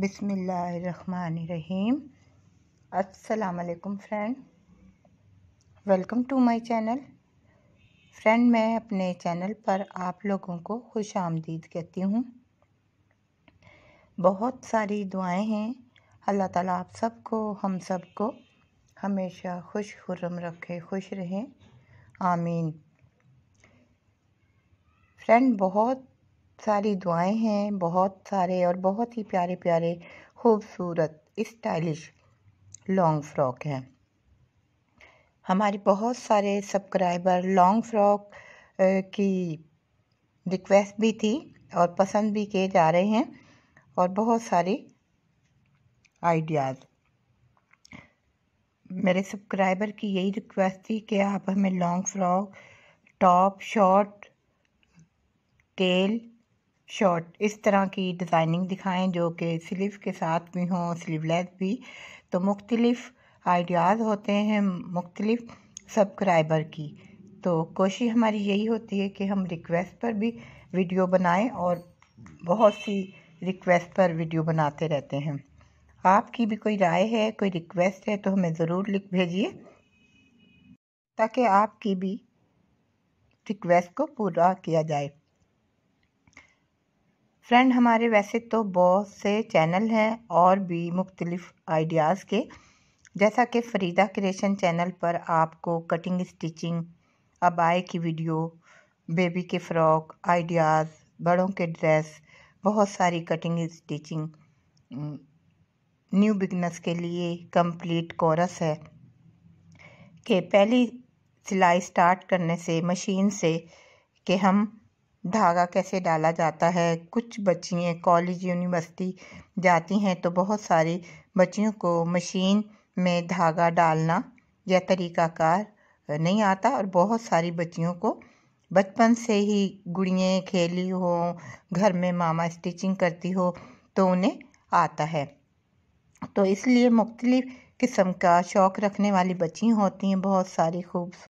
बिसमीम अस्सलाम friend welcome to my channel friend मैं अपने चैनल पर आप लोगों को खुश आमदीद कहती हूँ बहुत सारी दुआएं हैं अल्लाह ताला आप सबको हम सबको हमेशा खुश हुरम रखे खुश रहें आमीन फ्रेंड बहुत सारी दुआएं हैं बहुत सारे और बहुत ही प्यारे प्यारे खूबसूरत स्टाइलिश लॉन्ग फ्रॉक हैं हमारे बहुत सारे सब्सक्राइबर लॉन्ग फ्रॉक की रिक्वेस्ट भी थी और पसंद भी किए जा रहे हैं और बहुत सारे आइडियाज़ मेरे सब्सक्राइबर की यही रिक्वेस्ट थी कि आप हमें long frock top short tail short इस तरह की डिज़ाइनिंग दिखाएं जो कि स्लीव के साथ भी हों स्लीवलेस भी तो मुख्तलिफ़ आइडियाज़ होते हैं मुख्तलिफ़ सब्सक्राइबर की तो कोशिश हमारी यही होती है कि हम रिक्वेस्ट पर भी वीडियो बनाएं और बहुत सी रिक्वेस्ट पर वीडियो बनाते रहते हैं आपकी भी कोई राय है कोई रिक्वेस्ट है तो हमें ज़रूर लिख भेजिए ताकि आपकी भी रिक्वेस्ट को पूरा किया जाए फ्रेंड हमारे वैसे तो बहुत से चैनल हैं और भी मुख्तलिफ आइडियाज़ के जैसा कि फरीदा क्रिएशन चैनल पर आपको कटिंग स्टिचिंग अबाए की वीडियो बेबी के फ़्रॉक आइडियाज़ बड़ों के ड्रेस बहुत सारी कटिंग स्टिचिंग न्यू बिगनस के लिए कंप्लीट कोरस है कि पहली सिलाई स्टार्ट करने से मशीन से कि हम धागा कैसे डाला जाता है कुछ बच्चियाँ कॉलेज यूनिवर्सिटी जाती हैं तो बहुत सारी बच्चियों को मशीन में धागा डालना यह तरीक़ाकार नहीं आता और बहुत सारी बच्चियों को बचपन से ही गुड़ियाँ खेली हो घर में मामा स्टिचिंग करती हो तो उन्हें आता है तो इसलिए मुख्तलिफ़ किस्म का शौक़ रखने वाली बच्चियाँ होती हैं बहुत सारी खूब